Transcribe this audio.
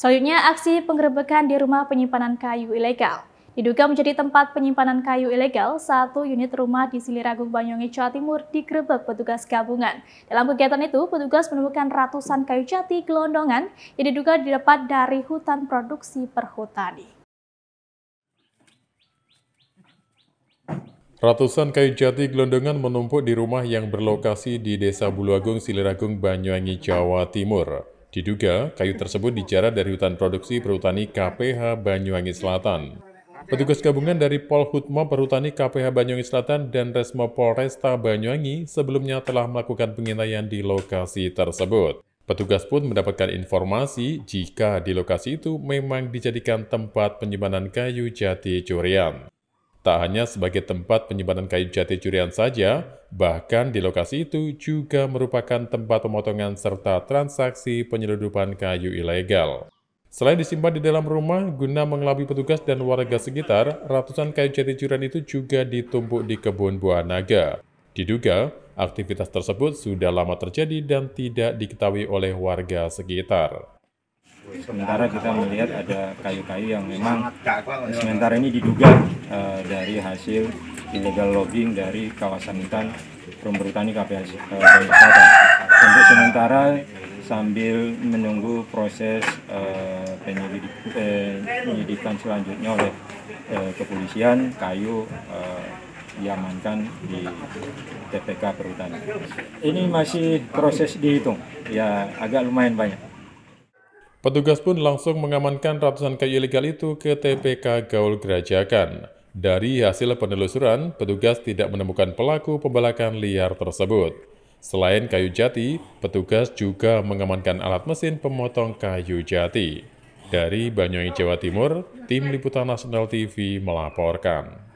Selanjutnya, aksi penggerebekan di rumah penyimpanan kayu ilegal. Diduga menjadi tempat penyimpanan kayu ilegal, satu unit rumah di Siliragung Banyuwangi, Jawa Timur digerebek petugas gabungan. Dalam kegiatan itu, petugas menemukan ratusan kayu jati gelondongan yang diduga didapat dari hutan produksi perhutani. Ratusan kayu jati gelondongan menumpuk di rumah yang berlokasi di Desa Buluagung, Siliragung, Banyuwangi, Jawa Timur. Diduga, kayu tersebut dijarah dari hutan produksi perhutani KPH Banyuwangi Selatan. Petugas gabungan dari Polhutma Perhutani KPH Banyuwangi Selatan dan Resmo Polresta Banyuwangi sebelumnya telah melakukan pengintaian di lokasi tersebut. Petugas pun mendapatkan informasi jika di lokasi itu memang dijadikan tempat penyimpanan kayu jati curian. Tak hanya sebagai tempat penyimpanan kayu jati curian saja, bahkan di lokasi itu juga merupakan tempat pemotongan serta transaksi penyeludupan kayu ilegal. Selain disimpan di dalam rumah, guna mengelabui petugas dan warga sekitar, ratusan kayu jati curian itu juga ditumpuk di kebun buah naga. Diduga, aktivitas tersebut sudah lama terjadi dan tidak diketahui oleh warga sekitar sementara kita melihat ada kayu-kayu yang memang sementara ini diduga eh, dari hasil illegal logging dari kawasan hutan Rumah Perhutani KPH Selatan. Eh, Untuk sementara sambil menunggu proses uh, penyelidik, eh, penyelidikan selanjutnya oleh eh, kepolisian, kayu eh, diamankan di TPK Perhutani. Ini masih proses dihitung, ya agak lumayan banyak. Petugas pun langsung mengamankan ratusan kayu ilegal itu ke TPK Gaul Gerajakan. Dari hasil penelusuran, petugas tidak menemukan pelaku pembalakan liar tersebut. Selain kayu jati, petugas juga mengamankan alat mesin pemotong kayu jati. Dari Banyuwangi, Jawa Timur, Tim Liputan Nasional TV melaporkan.